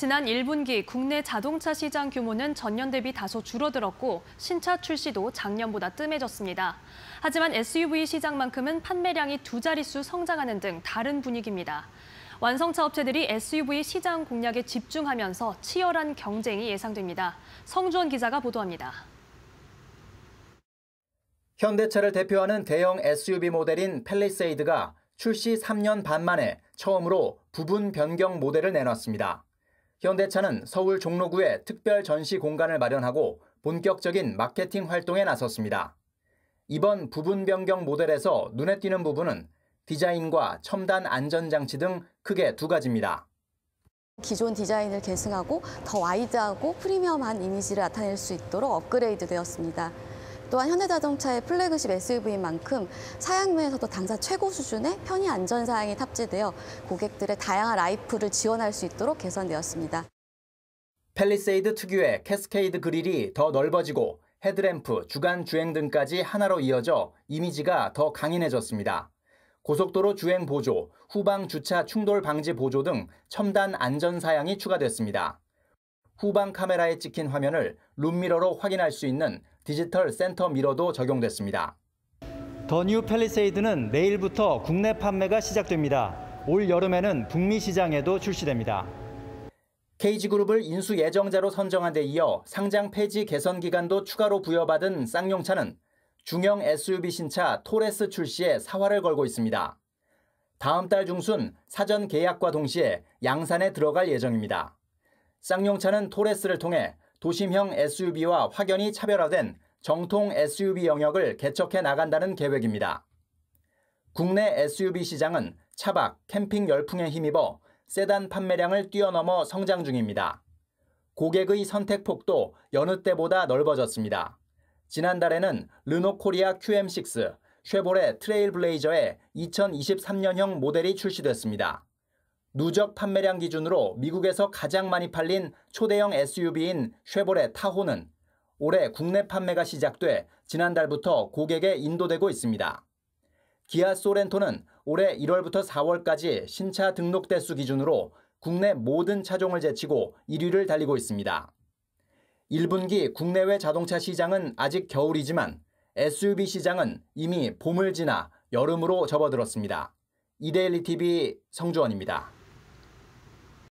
지난 1분기 국내 자동차 시장 규모는 전년 대비 다소 줄어들었고 신차 출시도 작년보다 뜸해졌습니다. 하지만 SUV 시장만큼은 판매량이 두 자릿수 성장하는 등 다른 분위기입니다. 완성차 업체들이 SUV 시장 공략에 집중하면서 치열한 경쟁이 예상됩니다. 성주원 기자가 보도합니다. 현대차를 대표하는 대형 SUV 모델인 팰리세이드가 출시 3년 반 만에 처음으로 부분 변경 모델을 내놨습니다. 현대차는 서울 종로구에 특별 전시 공간을 마련하고 본격적인 마케팅 활동에 나섰습니다. 이번 부분 변경 모델에서 눈에 띄는 부분은 디자인과 첨단 안전장치 등 크게 두 가지입니다. 기존 디자인을 계승하고 더 와이드하고 프리미엄한 이미지를 나타낼 수 있도록 업그레이드 되었습니다. 또한 현대자동차의 플래그십 SUV인 만큼 사양면에서도 당사 최고 수준의 편의 안전 사양이 탑재되어 고객들의 다양한 라이프를 지원할 수 있도록 개선되었습니다. 팰리세이드 특유의 캐스케이드 그릴이 더 넓어지고 헤드램프, 주간 주행 등까지 하나로 이어져 이미지가 더 강인해졌습니다. 고속도로 주행 보조, 후방 주차 충돌 방지 보조 등 첨단 안전 사양이 추가됐습니다. 후방 카메라에 찍힌 화면을 룸미러로 확인할 수 있는 디지털 센터 미러도 적용됐습니다. 더뉴 팰리세이드는 내일부터 국내 판매가 시작됩니다. 올 여름에는 북미 시장에도 출시됩니다. KG그룹을 인수 예정자로 선정한 데 이어 상장 폐지 개선 기간도 추가로 부여받은 쌍용차는 중형 SUV 신차 토레스 출시에 사활을 걸고 있습니다. 다음 달 중순 사전 계약과 동시에 양산에 들어갈 예정입니다. 쌍용차는 토레스를 통해 도심형 SUV와 확연히 차별화된 정통 SUV 영역을 개척해 나간다는 계획입니다. 국내 SUV 시장은 차박, 캠핑 열풍에 힘입어 세단 판매량을 뛰어넘어 성장 중입니다. 고객의 선택 폭도 여느 때보다 넓어졌습니다. 지난달에는 르노 코리아 QM6, 쉐보레 트레일블레이저의 2023년형 모델이 출시됐습니다. 누적 판매량 기준으로 미국에서 가장 많이 팔린 초대형 SUV인 쉐보레 타호는 올해 국내 판매가 시작돼 지난달부터 고객에 인도되고 있습니다. 기아 소렌토는 올해 1월부터 4월까지 신차 등록 대수 기준으로 국내 모든 차종을 제치고 1위를 달리고 있습니다. 1분기 국내외 자동차 시장은 아직 겨울이지만 SUV 시장은 이미 봄을 지나 여름으로 접어들었습니다. 이데일리 TV 성주원입니다.